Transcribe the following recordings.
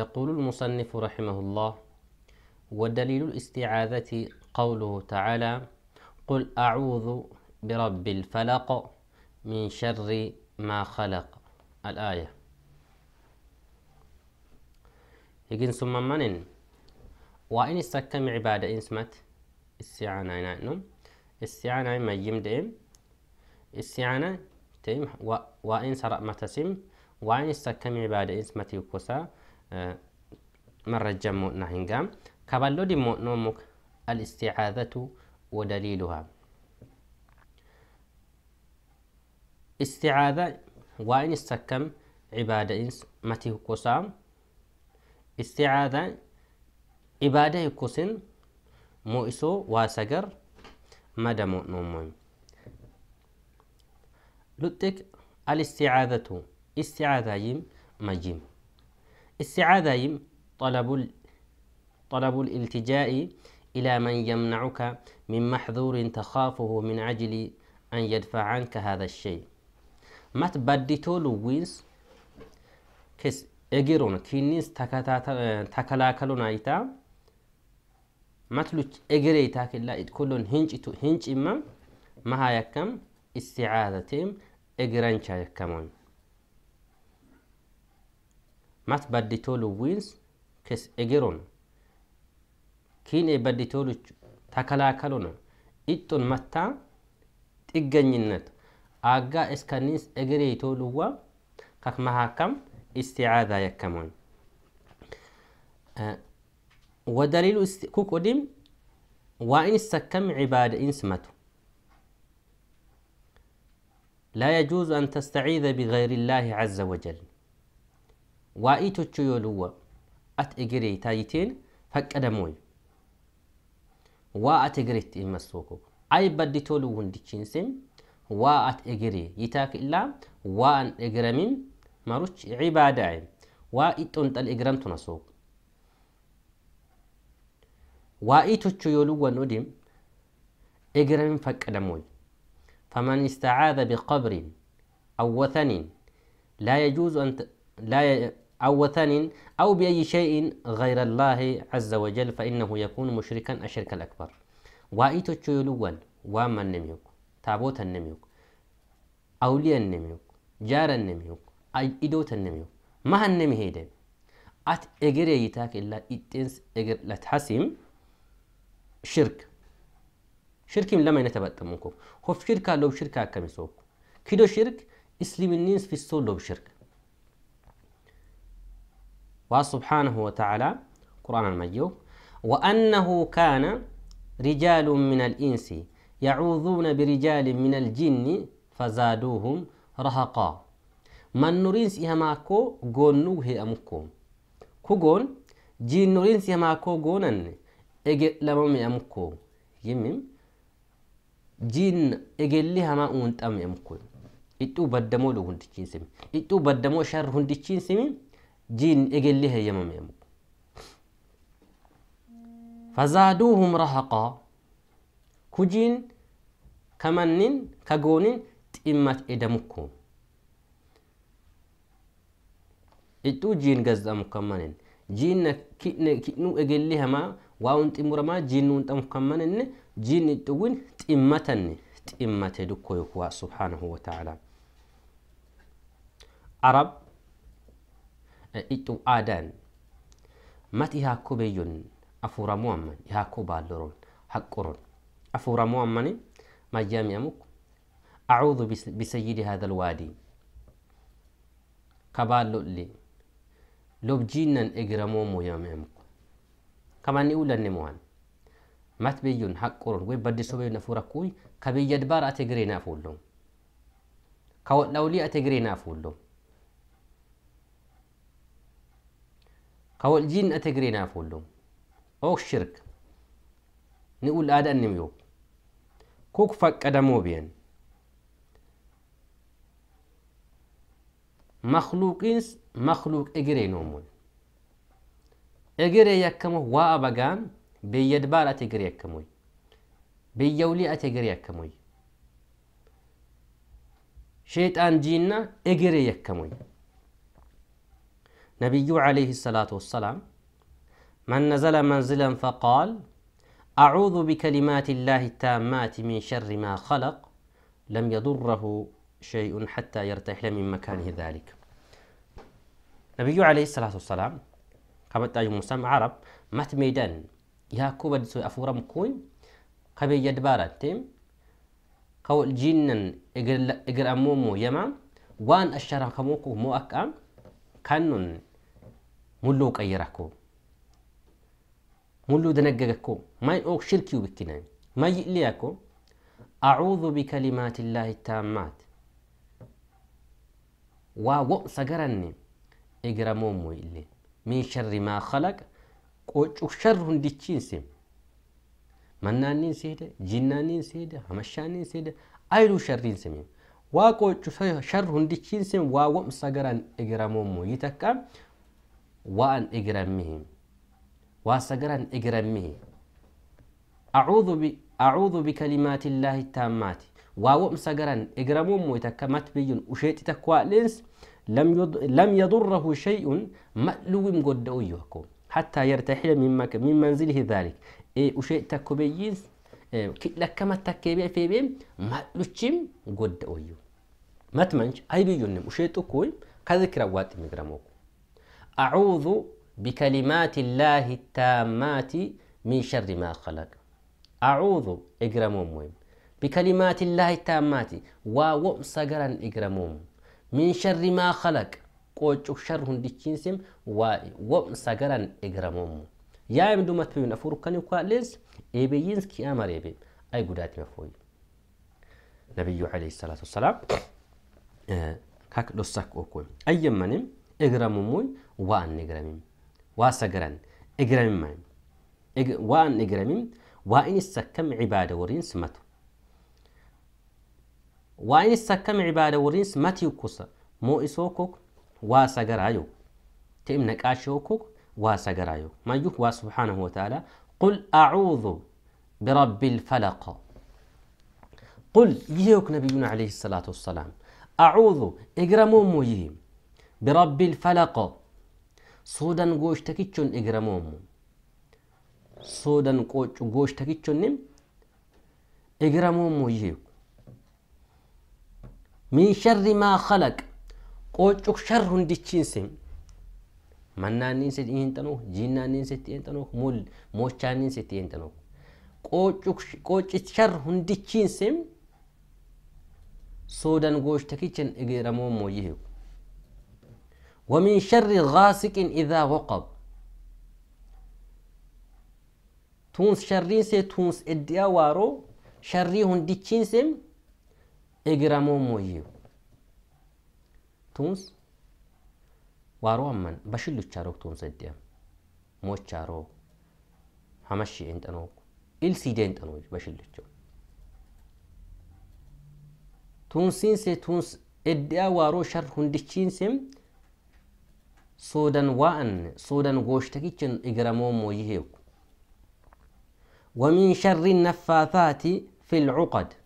يقول المصنف رحمه الله ودليل الاستعاذة قوله تعالى قل أعوذ برب الفلق من شر ما خلق الآية يقين ثم من وإن استكم عبادة سمت استعانة نعم استعانة ما يمدئم استعانة تيم وإن سرق تسم وإن استكم عبادة سمت يكوسا آه، مرجم موتنا هنغام كبالو دي موتنومك الاستعاذة ودليلها استعاذة وين استكم عبادة إنس متي كوسام استعاذة عبادة كوسن مؤسو واسقر مدى موتنومهم لتك الاستعاذة استعاذة يم مجيم استعاذة طلب طلب الالتجاء إلى من يمنعك من محظور تخافه من أجل أن يدفع عنك هذا الشيء ما بديتو لوينس كس إجرون كينيس تكلاكلون أيتا ماتلوش إجريتا كلا كلون هنج هنج إما ما هيكم استعاذتهم إجرانشا يكمون مات بديتولو وينز كس إجرون كين بديتولو تكلا كلونا إتون متى تجنينت أجا إسكنيس إجريتولو وا كمها كم استعادة يكمون أه ودليل است... كوكوديم وإن استكم عباد إنسمته لا يجوز أن تستعيذ بغير الله عز وجل وای تو چیو لوا ات اجری تایتین فک ادموی وا ات اجریت این مسکوب عیب بدی تو لون دیکینسیم وا ات اجری یتاک ایلا وا ان اجرمیم مروش عبادای وا ایتون تل اجرم تو نسوب وا ایتو چیو لوا ندیم اجرمیم فک ادموی فمن استعاذ بقبر او وثن لا يجوز ان ت... أو وثن أو بأي شيء غير الله عز وجل فإنه يكون مشركا الشرك الأكبر وإيتو تشيلوان واما النميوك تابوت النميوك أولي النميوك جار النميوك إدوتا النميوك ما النمي هيدا أت إجر يتاك إلا إتنس إجر لتحسم شرك شرك لما ينتبت منكم خف شركة لو شركة كمسوك كيدو شرك إسلم النينس في السول لو شرك وسبحانه وتعالى قرآن المجيد وأنه كان رجال من الإنس يعوذون برجال من الجن فزادوهم رهقا من نورينس إهماكو غونو هي أمكو كوغون جين نورينس إهماكو غونن إجل لمم أمكو يمم جين إجل ما أنت أم أمكو إتو بدمو لو هندتشين سمي إتو بدمو شر هندتشين سمي jiin egellee heeyyamame yemmuu fazaaduuhum rahaqaa kujiin kamannin kagoonin timmat edamukku idduu jiin gazdamu kammanin jiin kidnu egellee hamaa waa'uun ximuramaa jiin nuun xamu kammaninne jiin idduwin ximmatanne ximmate dukko subhaanahu wa ta'ala Eh, iccuu aadaan mati haakkoo beeyyoon afuuramuu amman haakkoo baalloroon haqqoroon afuuramuu ammani majjaami amuk acuudhu bisayyidi haadhal waadii kabaallolle lobjiinnan egiramoo mooyame amuk kamanni ulanne mohan mat beeyyoon haqqoroon woy baddiso beeyyoon afuurakkuuy kabiyyadbaar ate gireena afuulloo kawadhawlii ate gireena afuulloo كول جين أتجرينا فولو أو الشرك نقول هذا النميو كوك فك أدمو بين مخلوقين مخلوق إجري نومون إجري يكمو وابقام بيدبار أتجري يكموي بيولي أتجري يكموي شيطان جينا إجري يكموي نبي عليه الصلاة والسلام من نزل منزلا فقال أعوذ بكلمات الله التامات من شر ما خلق لم يضره شيء حتى يرتحل من مكانه ذلك نبي عليه الصلاة والسلام قبل تاج مسلم عرب مات ميدان يا كوبا دسوي أفورم كوين قبل يدبارا تيم قول جينا إجر أمومو يمام وان أشرا كموكو مو أكام كانون ሙሉ ቀይራኮ ሙሉ ደነገገኮ ማይ ኦክ ሽርኪው ብክናይ ማይ ይልያኮ አዑዙ ቢከሊማት ላህ ታማት ዋዎ ሰገረኒ እግረሞሞ ይሌ ሚን ሸሪ ማ ኸለቅ ቆጩ ሸር ሁንዲቺንሴ መናኒን ሲሄደ ጂናኒን ሲሄደ ሀመሻኒን ሲሄደ አይሉ ሸሪን ስሜ ዋ ቆጩ ሸር ሁንዲቺንሴም ዋወም ሰገረን እግረሞሞ ይተቃም وأن إجرمهم وسجرا إجرمه أعوذ ب أعوذ بكلمات الله التامات واو مسجرا إجرمهم ويتكمت بين وشيت تكوا لنس لم يض... لم يضره شيء مألوم قد أيهكم حتى يرتحل من مك... من منزله ذلك اي وشيء تكبيز إيه لكمت تكبي إيه، في بيم ما مألوشم قد أيه ما تمنش أي بيجون وشيء تكوي كذكر وات مجرموكم أعوذ بكلمات الله التامات من شر ما خلق أعوذ إجرموم بكلمات الله التامات ووم سجرا إجرموم من شر ما خلق قوش شر هندكينسم ووم سجرا إجرموم يا يمدو متبين أفور كان يقالز إبيينس كي أمر إبي أي قدات مفوي نبي عليه الصلاة والسلام هك آه، دوسك أكوي أي منم إجرموم وان نجرمين واسجرن اجرمين مايم إج وان نجرمين وإن السكم عبادة ورين سمتو وإن السكم عبادة ورين سمتي وكوسا مو إسوكوك واسجرايو تيم نقاشوكوك واسجرايو ما يوك ما سبحانه وتعالى قل أعوذ برب الفلق قل يهوك نبينا عليه الصلاة والسلام أعوذ إجرمو مو برب الفلق سودان غوش تكيشون إجراموم سودان غوش تكيشون نم إجراموم يجيو من شر ما خلق قوچو شر هندچين سم منانين سيت ينتنو جينانين سيت ينتنو مول موچانين سيت ينتنو قوچو قوچ شر هندچين سم سودان غوش تكيشن إجراموم يجيو ومن شر غاسق إذا وقب تونس شرين سي تونس إديا وارو شريهن ديتشين سم إجرامو مويو تونس وارو أمن بشلو تشاروك تونس إديا مو تشارو همشي انت أنوك سيدي انت أنوك بشلو تشارو تونسين سي تونس إديا وارو شر هنديتشين سم Suudhan waanne suudhan gooshtakichun igira moo'u moo'u yoo ta'u waa meeshaalee nafaafaatii filcuqadu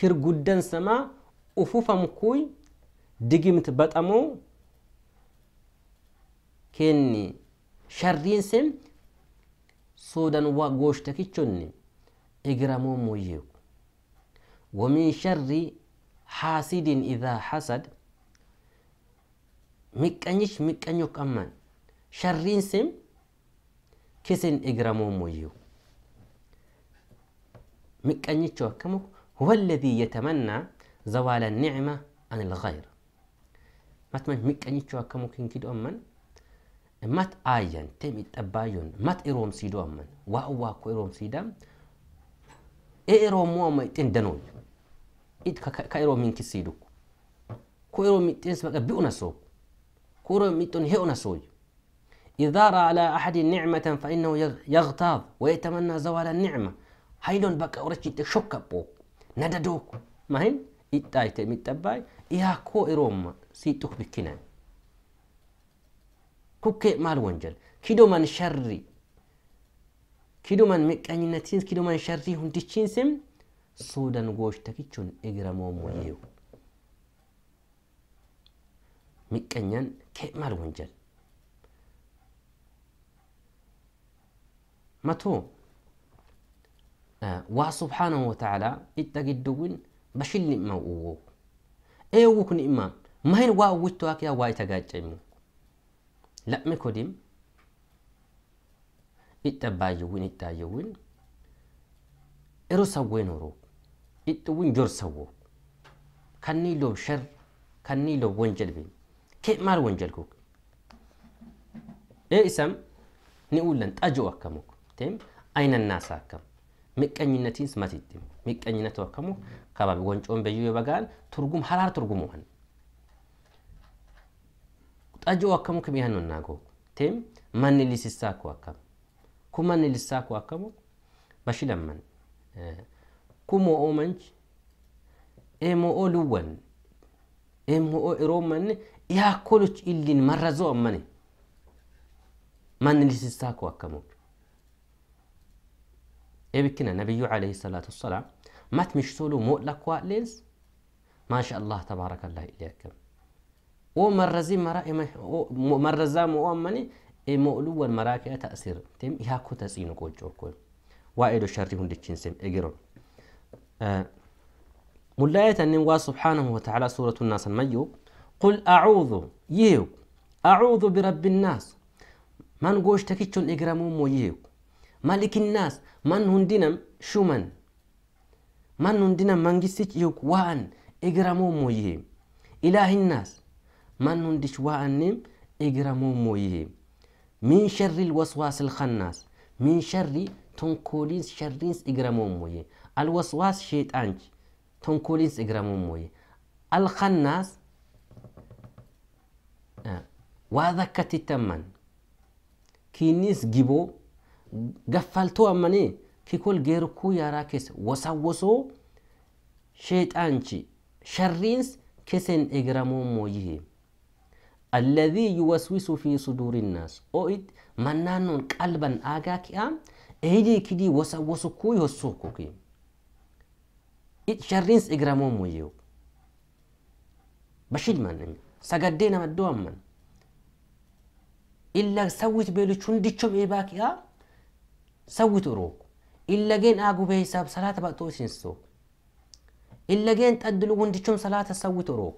kirguddaan samaa ufufamkuu deegumti baqamu kenni sheebiinseen sodan goshta kichonni moo'u moo'u yoo ta'u waa meeshaalee haasidii isaa haasaadha. ميكانيش ميكانيو كمان شرين سم كسن إجرامو ميو ميكانيشو كمو هو الذي يتمنى زوال النعمة عن الغير ما تمن ميكانيشو كمو كين كيدو أمان مات آيان تيم إتبايون مات إروم سيدو أمان وأواكو إروم سيدام إيروم موامو إتين دانوي إت كا إيروم من كسيدو كو إيروم إتين سبقى بيونا سوكو كورو ميتون هيونا سوي إذا رأى على أحد نعمة فإنه يغتاظ ويتمنى زوال النعمة هايدون بقى ورشي تشكبو نددوك مهن إتايت متباي إيها كو سي سيتوك بكنا كوكي مال ونجل كيدو من شري كيدو من مكانينتين كيدو من شري هندشين سم سودان غوش تكيشون إجرامو موليو مكانيان መል ወንጀል matuu waa subxaanahu wataalaa ixa gidduwin bashil ni'ma uwo eewuk ni'ma mahin waa uwittoakiya waa itagaacemu la'mi kodim ixa baayewin ixaayewin ero sawween horo ixuwin jor sawo kannii lob sher kannii lob wonjel bin maal waan jelkuuk ee isam ni uulan xajoo akkamuuk ta'em aynan naasa akkam miqqanyinatiins matittim miqqanyinatoo akkamuuk kababi wancoon beyyuu yoo bagaan turgum haraar turgumuhan xajoo akkamuuk mi'aannoon naagoo ta'em manni lisissaa koo akkam ku manni lissaa koo akkamuuk bashi lamman ku moo'oo manchi ee moo'oo luwwan ee moo'oo iroo manni ياكلوش اللي مرزو أمني من اللي تستاكو أكمل إبكنا إيه نبي عليه الصلاة والسلام ما تمشتولو مؤلك وقلز ما شاء الله تبارك الله إليكم ومرزي مرائي مرزا مؤمني إيه مؤلو والمراكي تأثير تم ياكو تسينو كوجوكو وائل الشر هندتشين سم إجرون آه ملاية أن سبحانه وتعالى سورة الناس الميو قل أعوذ يهو أعوذ برب الناس من قوش تكيشون تكيتشون مو يهو مالك الناس من هندنم شمن من هندنم من قسيت يهو وان مو يهو إله الناس من هندش وان نيم وانم مو يهو من شر الوسواس الخناس من شر تنكولينس شرينس مو يهو الوسواس شيطانج تنكولينس مو يهو الخناس واذا كتتمن كينيس جيبو قفلتو أمني كيكول جيركو يا راكس وسوسو شيطانشي شرينس كسن إجرامو موجيه الذي يوسوس في صدور الناس أوئد منانون قلبا آغاك أم إيدي كدي وسوسو كوي هسوكو كي شرينس إجرامو موجيه بشيل من سجدينا مدوام من إلا سويت بيلوش هنديشم إيباك يا سويت أروك إلا جين آجو بيساب صلاة بقى توسين السوق إلا جين تأدلو هنديشم صلاة سويت أروك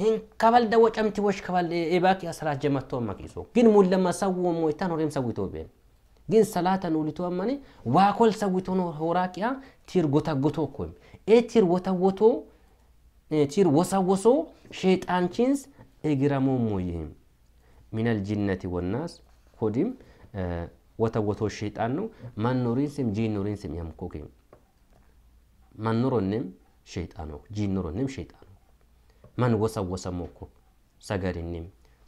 هن كبل دوت أمتي وش كبل إيباك يا صلاة جمعتهم مكيسو جين مول لما سووا مويتان وريم سويتو بين ግን ሰላተን ውልቶ መኔ ዋኮል ሰዊቶ ነው ሆራቂያ ቲር ጎታጎቶ ኮም ኤ ቲር ወታወቶ ቲር ወሳወሶ ሼጣን ቺንስ እግራሞ ሞይህም ሚነል ጂነቲ ወናስ ኮዲም ወተወቶ ሸይጣን ነው ማኖሪንስም ጂኖሪንስም ያምኮኪም ማኖሮንም ሸይጣኖ ጂኖሮንም ሸይጣኖ ማን ወሰወሰ ሞኮ ሰገሪንም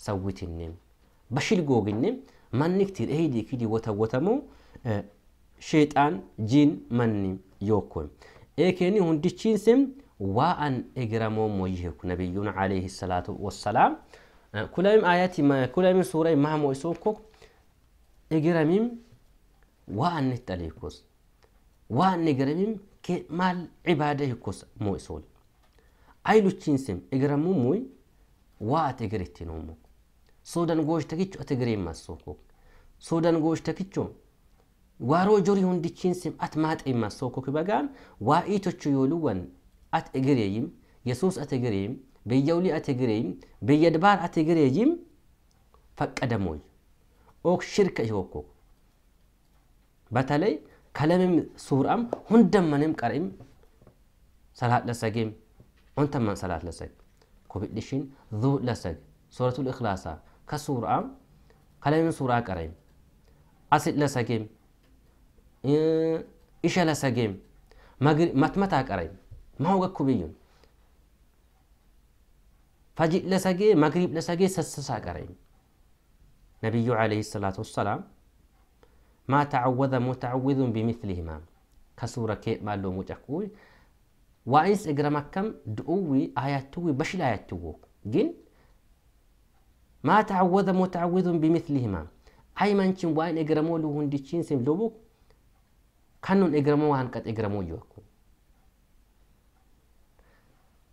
ሰዊትንም በሽልጎግንም ማንክቲር ኤሂዲ ኪዲ ወተወተሞ ሸይጣን ጂን ማንም ዮኮም ኤኬኒ ሁንዲቺንስም ዋአን ኤግራሞ ሞይሄኩ ነቢዩን ዓለይህ ሰላቱ ወሰላም Kulaymi ayatii maalya? kulaymi suuraa maal mo'i sokok igirami waan ni xali hukus waa inni eegirami maal cibaadayi hukus mo'isul ailuchiisem igiramuumu waa ati eegareetti nomu soo daangooshtakicho ati eegareemaa sokok soo daangooshtakicho waara ijoolli hundi chiisem ati maatii maas sokokii bagaan waa itochi yooluwwan ati eegareeyim yesuus ati eegareeyim. biyyoolii ati gireeyim biyya ፈቀደሞይ ኦክ ሽርከ ይወኮ በተለይ ከለምም ሱራም ሁንደመንም ቀረም ሰላት ለሰግም ኦንተመን ሰላት ለሰግ ኮቪድሽን ዙ ለሰግ ሱረቱ ልእክላሳ ከሱራም ከለምም ሱራ ቀረም አሲድ ለሰግም ኢሸ ለሰግም መትመታ ቀርም ማውገኩ ብዩን فجئ لسجى مغرب لسجى سسسا قرين نبي عليه الصلاة والسلام ما تعوذ متعوذ بمثلهما كسورة كيت ما لو مجاكوي وإنس إجرمكم دؤوي آياتوي بشل آياتوي جن ما تعوذ متعوذ بمثلهما أي منشن وإن إجرموا له هندشين سملوبك كانون إجرموا هنكت إجرموا يوكو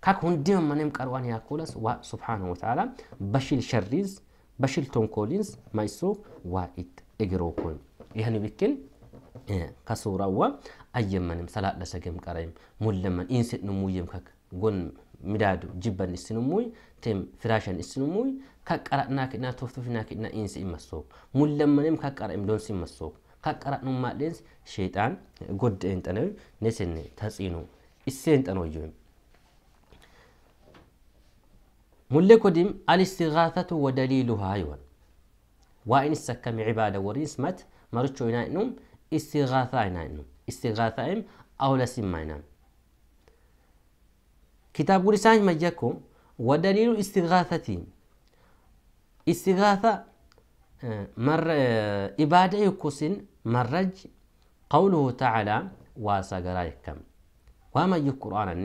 kak hundimanem qarwan yakulas wa subhanahu wa ta'ala bashil sharriz bashil tonkolins maisu wa it egirokun ይህን ቢክል ከሱራዋ አየመንም ሰላት ለሰገም ቀረይም ሙለመን ኢንሴት ንሙየም ከክ ጎን ሚዳዱ ጅበን እስንሙይ ቴም ፍራሸን እስንሙይ ከቀራና ክና ቶፍቶፍና ክና ኢንስ ይመሶ ሙለመንም ከቀራም ዶንስ ይመሶ ከቀራ ኑማ ሌንስ ሸይጣን ጎድ እንጠነው ነስን ተጽኑ እሴን ጠኖ ይም ملكودم الاستغاثة ودليلها أيضا وإن استكم عبادة وريسمت مرتشو ينائنم استغاثة ينائنم استغاثة إم أو لسم ينائنم كتاب قرسان مجاكم ودليل استغاثة استغاثة مر إبادة آه، يكسن مرج قوله تعالى واسقرايكم وما يقرآن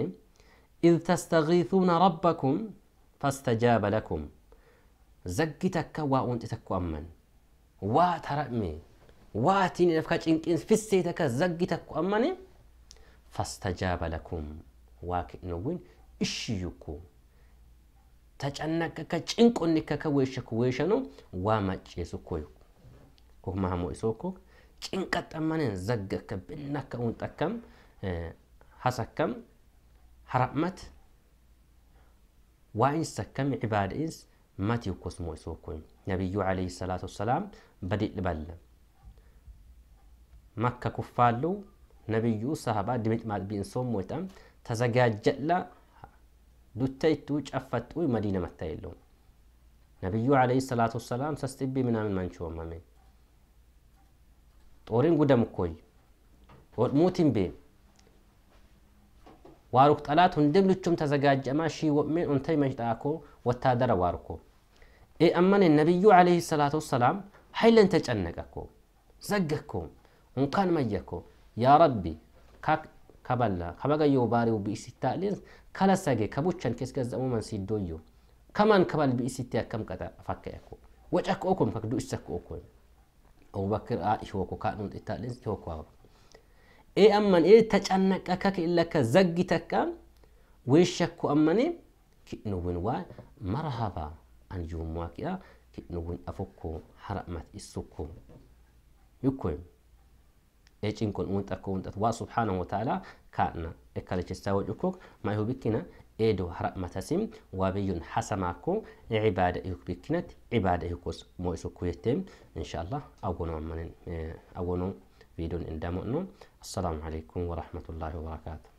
إذ تستغيثون ربكم ፈስተጃበ ለኩም ዘግተከ ዋ ኡንጢተኩ አመን ዋ ተረእሜ ዋቲን ነፍካ ጭንቂን ፍሴተከ ዘግተኩ አመኔ ፈስተጃበ ለኩም ዋክእንውን እሽዩኩ ተጨነቀከ ጭንቁኒከከ ወይሸኩ ወይሸኑ ዋ መጭሱኮዩ ኩማሞ ኢሶኩ ጭንቀት ዘገከ ብናከ ኡንጠከም ሀሰከም ሀረእመት ዋኢንሰ ከም ዒባድ ኢንስ mati kosmo iso koy ነቢዩ ዓለይሂ ሰላቱ ወሰላም በዲዕ በለ መከ ኩፋሉ ነቢዩ ሰሃባ ድምጭ ማጥቢን ሶም ወጠም ተዘጋጀላ ዱተይቱ ጨፈጡ መዲነ መታ የለው ነቢዩ ዓለይሂ ሰላቱ ወሰላም ሰስጢቢ ምናምን መንችወመሜ ጦሪን ጉደም ኮይ ወድሙትን ቤ واروك تالات هندم لچوم تزاقاج اما شي وقمين انتاي مجدعاكو واتادر واروكو اي امان النبي عليه الصلاة والسلام حيلا انتاج انقاكو زقاكو انقان مياكو يا ربي كاك كبالا كبقى يوباري وبيسي تالين كلا ساقي كبوچان كيس كزا ومان سيد دويو كمان كبال بيسي تيا كم كتا فاكيكو وجاكو اوكم فاكدو اسكو اوكم او بكر عائش وكو كانون اتالين توكو ኤ አመን ኤ ተጨነቀ ከክ ኢለከ ዘግተካ ወይሸኩ አመኔ ኪዕንውን ዋ መርሃባ አንጁም ዋኪያ ኪዕንውን አፎኮ ሐረማት ኢሱኮ ይኮይ ኤጭንቆን ውንጠኮ ውንጠት ዋ ስብሓነሁ ወተዓላ ካእና ኤካለችሳ ወጭኮክ ማይሁ ብኪና ኤዶ ሐረማታሲም ዋብዩን ሐሰማኮ ዒባደ ኢሁክ ብኪነት ዒባደ ኢሁኮስ ሞኢሱኩ የቴም እንሻ አላህ አወኖ አመነን አወኖ فيديو السلام عليكم ورحمة الله وبركاته